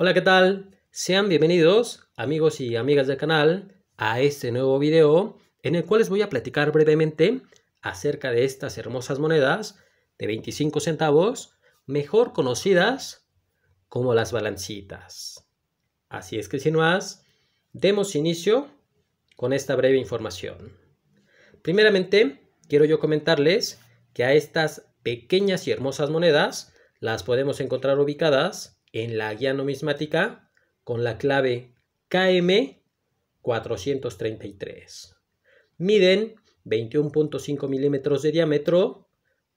Hola, ¿qué tal? Sean bienvenidos, amigos y amigas del canal, a este nuevo video en el cual les voy a platicar brevemente acerca de estas hermosas monedas de 25 centavos, mejor conocidas como las balancitas. Así es que sin más, demos inicio con esta breve información. Primeramente, quiero yo comentarles que a estas pequeñas y hermosas monedas las podemos encontrar ubicadas en la guía numismática con la clave KM433. Miden 21.5 milímetros de diámetro,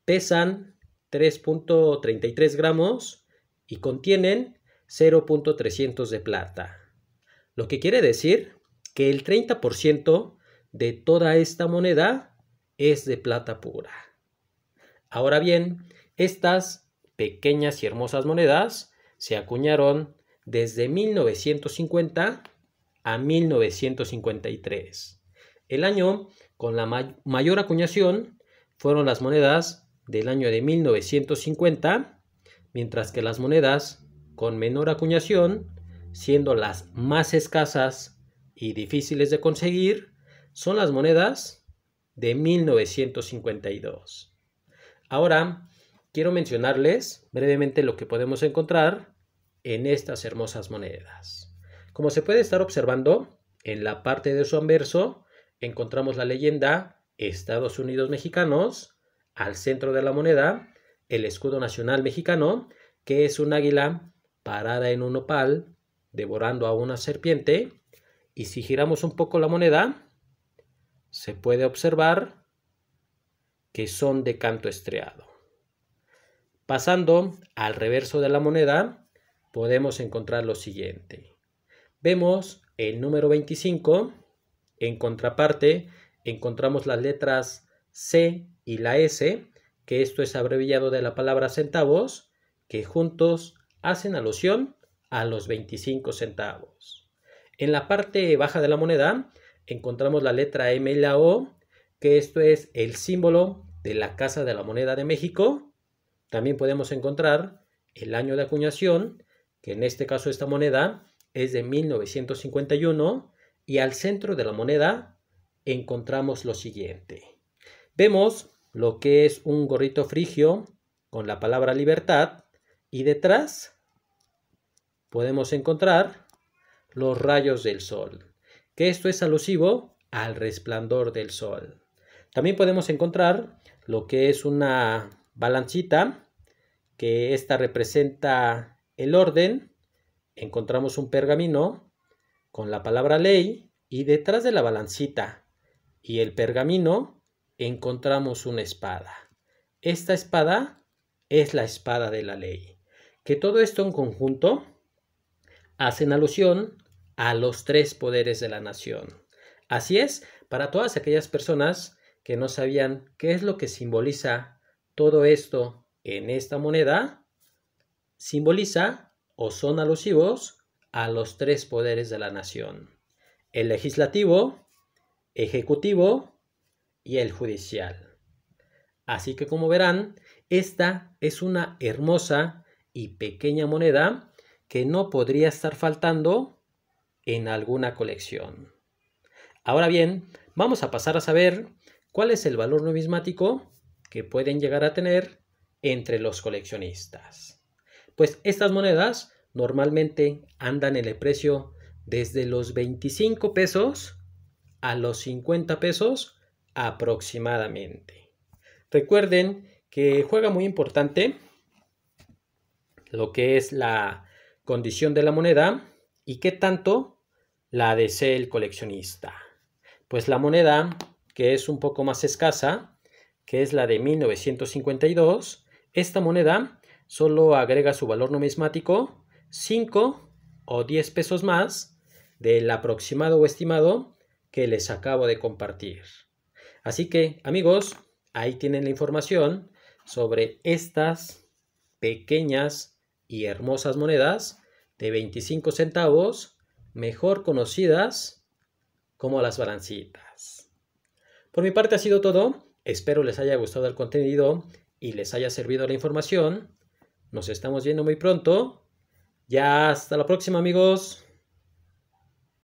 pesan 3.33 gramos y contienen 0.300 de plata. Lo que quiere decir que el 30% de toda esta moneda es de plata pura. Ahora bien, estas pequeñas y hermosas monedas se acuñaron desde 1950 a 1953. El año con la mayor acuñación fueron las monedas del año de 1950, mientras que las monedas con menor acuñación, siendo las más escasas y difíciles de conseguir, son las monedas de 1952. Ahora quiero mencionarles brevemente lo que podemos encontrar en estas hermosas monedas. Como se puede estar observando, en la parte de su anverso encontramos la leyenda Estados Unidos Mexicanos, al centro de la moneda el escudo nacional mexicano, que es un águila parada en un opal devorando a una serpiente. Y si giramos un poco la moneda, se puede observar que son de canto estriado. Pasando al reverso de la moneda, podemos encontrar lo siguiente. Vemos el número 25, en contraparte encontramos las letras C y la S, que esto es abreviado de la palabra centavos, que juntos hacen alusión a los 25 centavos. En la parte baja de la moneda encontramos la letra M y la O, que esto es el símbolo de la Casa de la Moneda de México, también podemos encontrar el año de acuñación, que en este caso esta moneda es de 1951, y al centro de la moneda encontramos lo siguiente. Vemos lo que es un gorrito frigio con la palabra libertad y detrás podemos encontrar los rayos del sol, que esto es alusivo al resplandor del sol. También podemos encontrar lo que es una balancita, que esta representa el orden. Encontramos un pergamino con la palabra ley y detrás de la balancita y el pergamino encontramos una espada. Esta espada es la espada de la ley. Que todo esto en conjunto hacen alusión a los tres poderes de la nación. Así es, para todas aquellas personas que no sabían qué es lo que simboliza todo esto en esta moneda simboliza o son alusivos a los tres poderes de la nación, el legislativo, ejecutivo y el judicial. Así que como verán, esta es una hermosa y pequeña moneda que no podría estar faltando en alguna colección. Ahora bien, vamos a pasar a saber cuál es el valor numismático que pueden llegar a tener entre los coleccionistas. Pues estas monedas normalmente andan en el precio desde los 25 pesos a los 50 pesos aproximadamente. Recuerden que juega muy importante lo que es la condición de la moneda y qué tanto la desee el coleccionista. Pues la moneda que es un poco más escasa, que es la de 1952, esta moneda solo agrega su valor numismático 5 o 10 pesos más del aproximado o estimado que les acabo de compartir. Así que, amigos, ahí tienen la información sobre estas pequeñas y hermosas monedas de 25 centavos, mejor conocidas como las balancitas. Por mi parte ha sido todo. Espero les haya gustado el contenido y les haya servido la información. Nos estamos viendo muy pronto. Ya hasta la próxima amigos.